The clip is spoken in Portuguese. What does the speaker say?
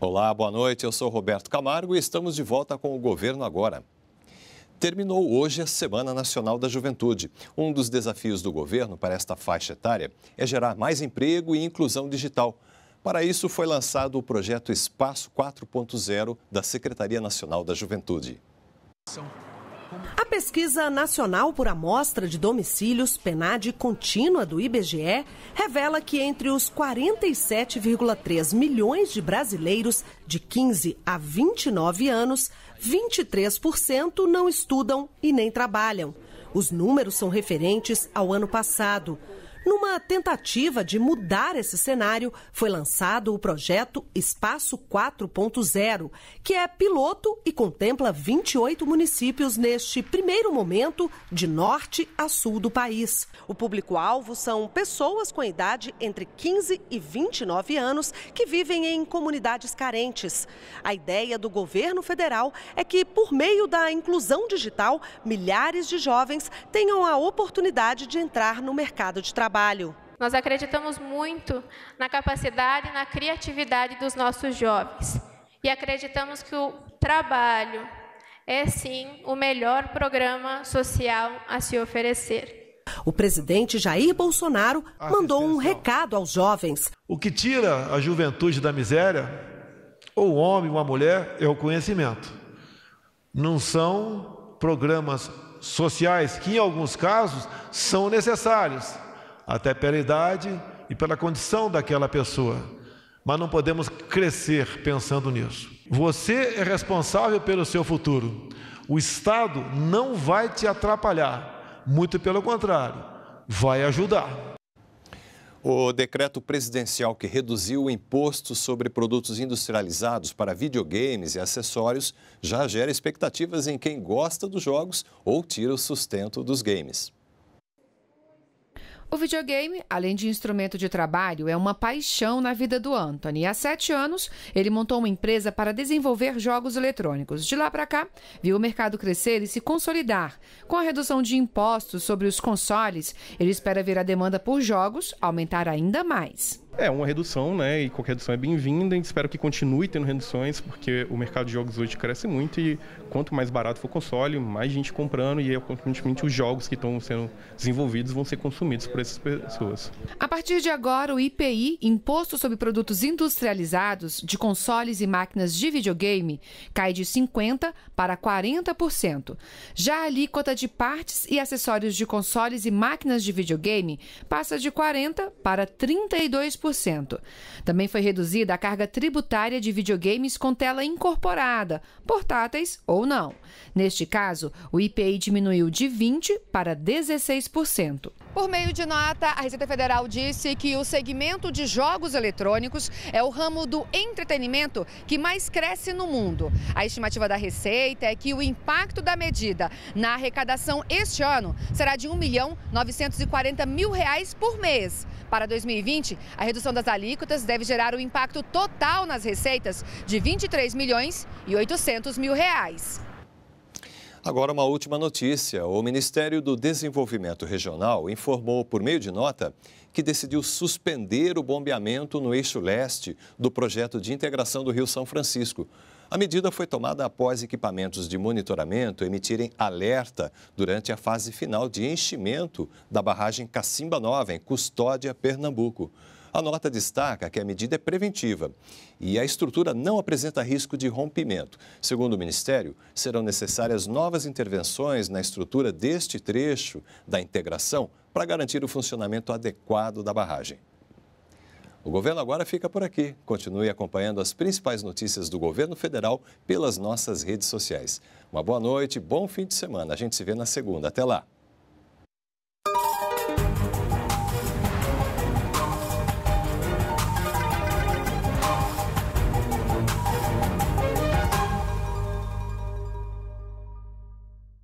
Olá, boa noite. Eu sou Roberto Camargo e estamos de volta com o Governo Agora. Terminou hoje a Semana Nacional da Juventude. Um dos desafios do governo para esta faixa etária é gerar mais emprego e inclusão digital. Para isso, foi lançado o projeto Espaço 4.0 da Secretaria Nacional da Juventude. A pesquisa nacional por amostra de domicílios PENAD contínua do IBGE revela que entre os 47,3 milhões de brasileiros de 15 a 29 anos, 23% não estudam e nem trabalham. Os números são referentes ao ano passado. Numa tentativa de mudar esse cenário, foi lançado o projeto Espaço 4.0, que é piloto e contempla 28 municípios neste primeiro momento, de norte a sul do país. O público-alvo são pessoas com idade entre 15 e 29 anos que vivem em comunidades carentes. A ideia do governo federal é que, por meio da inclusão digital, milhares de jovens tenham a oportunidade de entrar no mercado de trabalho trabalho. Nós acreditamos muito na capacidade e na criatividade dos nossos jovens. E acreditamos que o trabalho é sim o melhor programa social a se oferecer. O presidente Jair Bolsonaro ah, mandou um recado aos jovens. O que tira a juventude da miséria, ou homem ou a mulher, é o conhecimento. Não são programas sociais que, em alguns casos, são necessários até pela idade e pela condição daquela pessoa. Mas não podemos crescer pensando nisso. Você é responsável pelo seu futuro. O Estado não vai te atrapalhar, muito pelo contrário, vai ajudar. O decreto presidencial que reduziu o imposto sobre produtos industrializados para videogames e acessórios já gera expectativas em quem gosta dos jogos ou tira o sustento dos games. O videogame, além de instrumento de trabalho, é uma paixão na vida do Anthony. Há sete anos, ele montou uma empresa para desenvolver jogos eletrônicos. De lá para cá, viu o mercado crescer e se consolidar. Com a redução de impostos sobre os consoles, ele espera ver a demanda por jogos aumentar ainda mais. É uma redução, né? E qualquer redução é bem-vinda. E espero que continue tendo reduções, porque o mercado de jogos hoje cresce muito e quanto mais barato for o console, mais gente comprando e, é consequentemente, os jogos que estão sendo desenvolvidos vão ser consumidos por para essas pessoas. A partir de agora, o IPI, Imposto sobre Produtos Industrializados, de consoles e máquinas de videogame, cai de 50% para 40%. Já a alíquota de partes e acessórios de consoles e máquinas de videogame passa de 40% para 32%. Também foi reduzida a carga tributária de videogames com tela incorporada, portáteis ou não. Neste caso, o IPI diminuiu de 20% para 16%. Por meio de nota, a Receita Federal disse que o segmento de jogos eletrônicos é o ramo do entretenimento que mais cresce no mundo. A estimativa da Receita é que o impacto da medida na arrecadação este ano será de 1 milhão 940 mil reais por mês. Para 2020, a redução das alíquotas deve gerar um impacto total nas receitas de 23 milhões e 800 mil reais. Agora, uma última notícia. O Ministério do Desenvolvimento Regional informou, por meio de nota, que decidiu suspender o bombeamento no eixo leste do projeto de integração do Rio São Francisco. A medida foi tomada após equipamentos de monitoramento emitirem alerta durante a fase final de enchimento da barragem Cacimba Nova, em Custódia, Pernambuco. A nota destaca que a medida é preventiva e a estrutura não apresenta risco de rompimento. Segundo o Ministério, serão necessárias novas intervenções na estrutura deste trecho da integração para garantir o funcionamento adequado da barragem. O governo agora fica por aqui. Continue acompanhando as principais notícias do governo federal pelas nossas redes sociais. Uma boa noite, bom fim de semana. A gente se vê na segunda. Até lá!